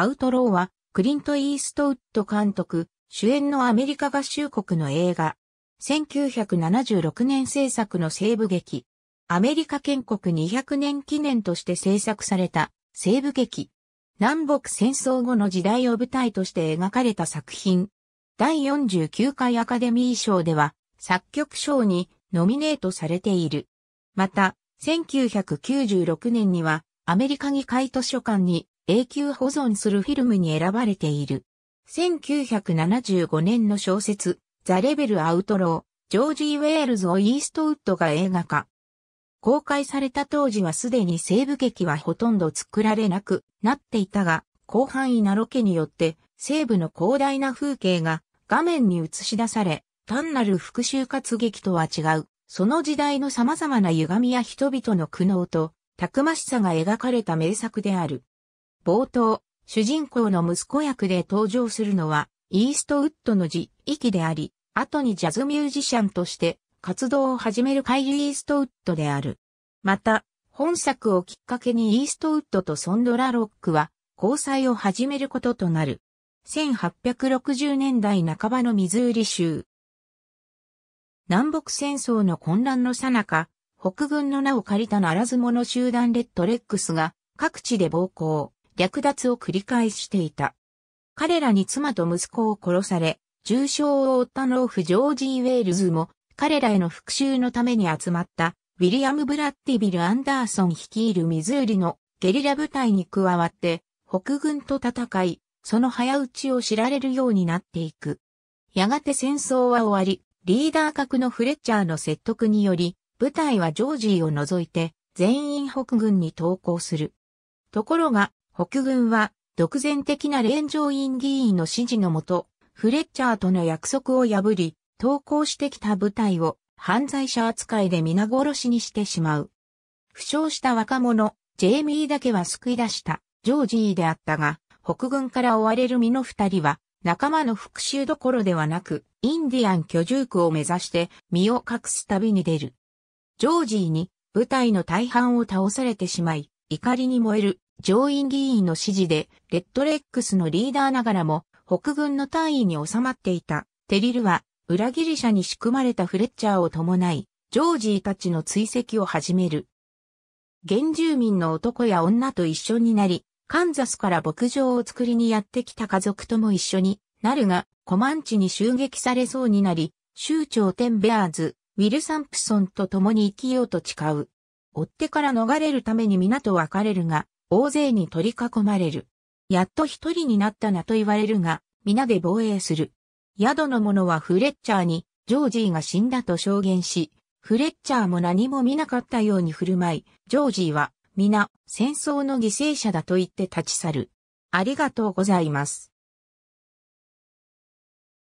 アウトローは、クリント・イーストウッド監督、主演のアメリカ合衆国の映画。1976年制作の西部劇。アメリカ建国200年記念として制作された西部劇。南北戦争後の時代を舞台として描かれた作品。第49回アカデミー賞では作曲賞にノミネートされている。また、1996年にはアメリカ議会図書館に永久保存するフィルムに選ばれている。1975年の小説、ザ・レベル・アウトロー、ジョージウェールズをイーストウッドが映画化。公開された当時はすでに西部劇はほとんど作られなくなっていたが、広範囲なロケによって西部の広大な風景が画面に映し出され、単なる復讐活劇とは違う。その時代の様々な歪みや人々の苦悩と、たくましさが描かれた名作である。冒頭、主人公の息子役で登場するのは、イーストウッドの自域であり、後にジャズミュージシャンとして活動を始めるカイリー・イーストウッドである。また、本作をきっかけにイーストウッドとソンドラ・ロックは交際を始めることとなる。1860年代半ばのミズーリ州。南北戦争の混乱の最中、北軍の名を借りたならず者集団レッドレックスが各地で暴行。略奪を繰り返していた。彼らに妻と息子を殺され、重傷を負った農フ・ジョージー・ウェールズも、彼らへの復讐のために集まった、ウィリアム・ブラッティビル・アンダーソン率いるミズーリのゲリラ部隊に加わって、北軍と戦い、その早打ちを知られるようになっていく。やがて戦争は終わり、リーダー格のフレッチャーの説得により、部隊はジョージーを除いて、全員北軍に投降する。ところが、北軍は、独善的な連城院議員の指示のもと、フレッチャーとの約束を破り、投降してきた部隊を犯罪者扱いで皆殺しにしてしまう。負傷した若者、ジェイミーだけは救い出したジョージーであったが、北軍から追われる身の二人は、仲間の復讐どころではなく、インディアン居住区を目指して身を隠す旅に出る。ジョージーに部隊の大半を倒されてしまい、怒りに燃える上院議員の指示で、レッドレックスのリーダーながらも、北軍の単位に収まっていた、テリルは、裏ギリシャに仕組まれたフレッチャーを伴い、ジョージーたちの追跡を始める。原住民の男や女と一緒になり、カンザスから牧場を作りにやってきた家族とも一緒になるが、コマンチに襲撃されそうになり、州長テンベアーズ、ウィル・サンプソンと共に生きようと誓う。追ってから逃れるために皆と別れるが、大勢に取り囲まれる。やっと一人になったなと言われるが、皆で防衛する。宿の者はフレッチャーに、ジョージーが死んだと証言し、フレッチャーも何も見なかったように振る舞い、ジョージーは、皆、戦争の犠牲者だと言って立ち去る。ありがとうございます。